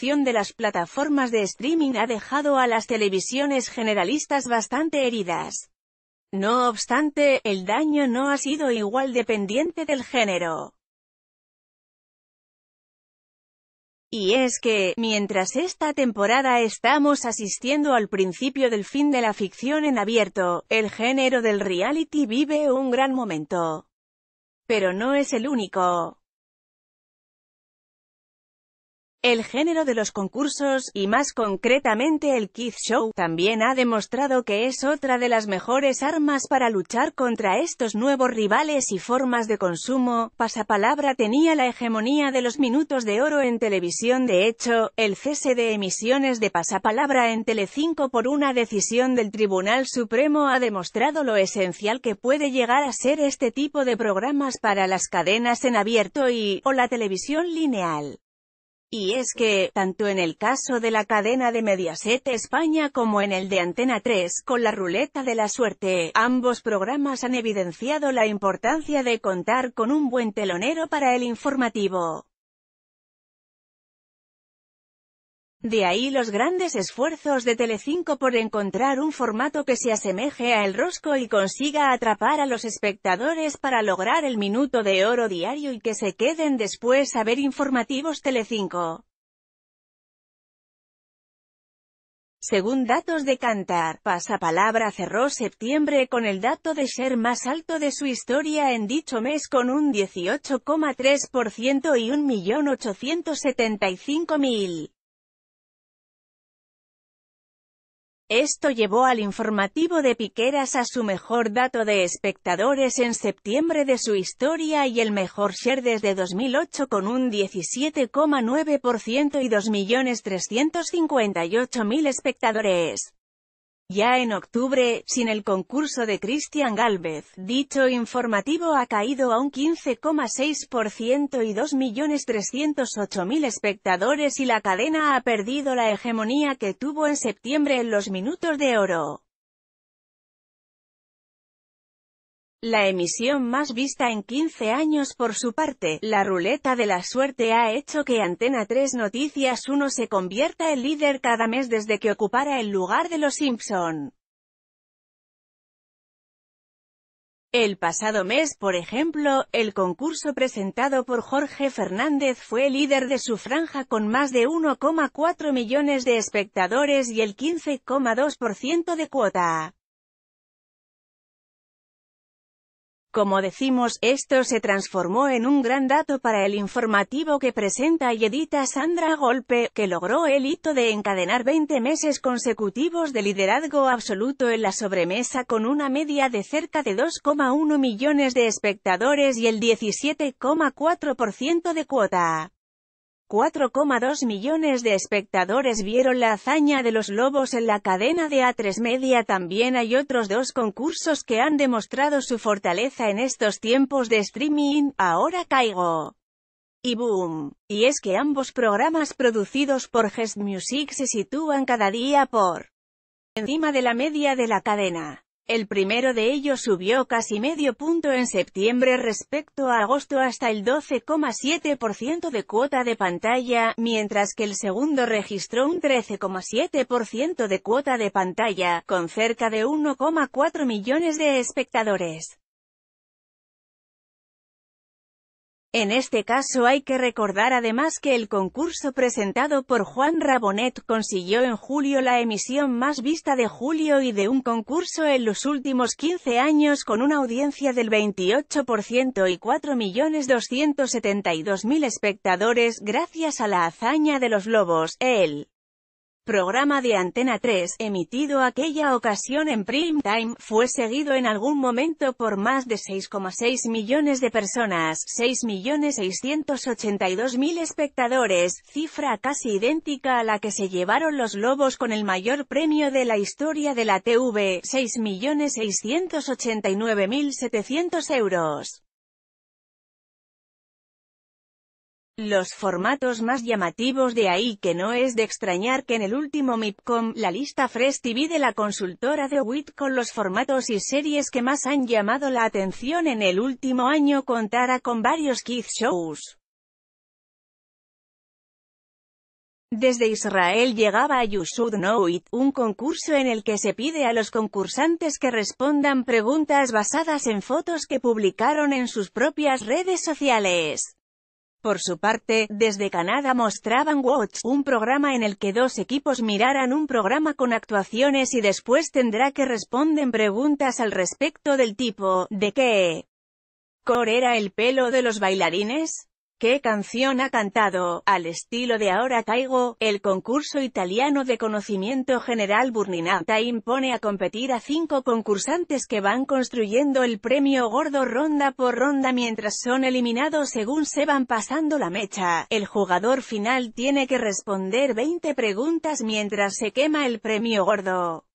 de las plataformas de streaming ha dejado a las televisiones generalistas bastante heridas. No obstante, el daño no ha sido igual dependiente del género. Y es que, mientras esta temporada estamos asistiendo al principio del fin de la ficción en abierto, el género del reality vive un gran momento. Pero no es el único. El género de los concursos, y más concretamente el Kids Show, también ha demostrado que es otra de las mejores armas para luchar contra estos nuevos rivales y formas de consumo. Pasapalabra tenía la hegemonía de los minutos de oro en televisión. De hecho, el cese de emisiones de Pasapalabra en Telecinco por una decisión del Tribunal Supremo ha demostrado lo esencial que puede llegar a ser este tipo de programas para las cadenas en abierto y, o la televisión lineal. Y es que, tanto en el caso de la cadena de Mediaset España como en el de Antena 3, con la ruleta de la suerte, ambos programas han evidenciado la importancia de contar con un buen telonero para el informativo. De ahí los grandes esfuerzos de Telecinco por encontrar un formato que se asemeje a El Rosco y consiga atrapar a los espectadores para lograr el minuto de oro diario y que se queden después a ver informativos Telecinco. Según datos de Cantar, Pasapalabra cerró septiembre con el dato de ser más alto de su historia en dicho mes con un 18,3% y 1.875.000. Esto llevó al informativo de Piqueras a su mejor dato de espectadores en septiembre de su historia y el mejor share desde 2008 con un 17,9% y 2.358.000 espectadores. Ya en octubre, sin el concurso de Cristian Galvez, dicho informativo ha caído a un 15,6% y 2.308.000 espectadores y la cadena ha perdido la hegemonía que tuvo en septiembre en los minutos de oro. La emisión más vista en 15 años por su parte, la ruleta de la suerte ha hecho que Antena 3 Noticias 1 se convierta en líder cada mes desde que ocupara el lugar de los Simpson. El pasado mes, por ejemplo, el concurso presentado por Jorge Fernández fue líder de su franja con más de 1,4 millones de espectadores y el 15,2% de cuota. Como decimos, esto se transformó en un gran dato para el informativo que presenta y edita Sandra Golpe, que logró el hito de encadenar 20 meses consecutivos de liderazgo absoluto en la sobremesa con una media de cerca de 2,1 millones de espectadores y el 17,4% de cuota. 4,2 millones de espectadores vieron la hazaña de los lobos en la cadena de A3 Media. También hay otros dos concursos que han demostrado su fortaleza en estos tiempos de streaming, Ahora Caigo y Boom. Y es que ambos programas producidos por Gest Music se sitúan cada día por encima de la media de la cadena. El primero de ellos subió casi medio punto en septiembre respecto a agosto hasta el 12,7% de cuota de pantalla, mientras que el segundo registró un 13,7% de cuota de pantalla, con cerca de 1,4 millones de espectadores. En este caso hay que recordar además que el concurso presentado por Juan Rabonet consiguió en julio la emisión más vista de julio y de un concurso en los últimos 15 años con una audiencia del 28% y 4.272.000 espectadores gracias a la hazaña de los lobos, el programa de Antena 3, emitido aquella ocasión en Primetime, fue seguido en algún momento por más de 6,6 millones de personas, 6.682.000 espectadores, cifra casi idéntica a la que se llevaron los Lobos con el mayor premio de la historia de la TV, 6.689.700 euros. Los formatos más llamativos de ahí que no es de extrañar que en el último MIPCOM, la lista Fresh TV de la consultora de WIT con los formatos y series que más han llamado la atención en el último año contara con varios kids shows. Desde Israel llegaba a You Should un concurso en el que se pide a los concursantes que respondan preguntas basadas en fotos que publicaron en sus propias redes sociales. Por su parte, desde Canadá mostraban Watch, un programa en el que dos equipos miraran un programa con actuaciones y después tendrá que responden preguntas al respecto del tipo, ¿de qué? ¿Cor era el pelo de los bailarines? ¿Qué canción ha cantado, al estilo de Ahora Caigo? El concurso italiano de conocimiento general Burninata impone a competir a cinco concursantes que van construyendo el premio gordo ronda por ronda mientras son eliminados según se van pasando la mecha. El jugador final tiene que responder 20 preguntas mientras se quema el premio gordo.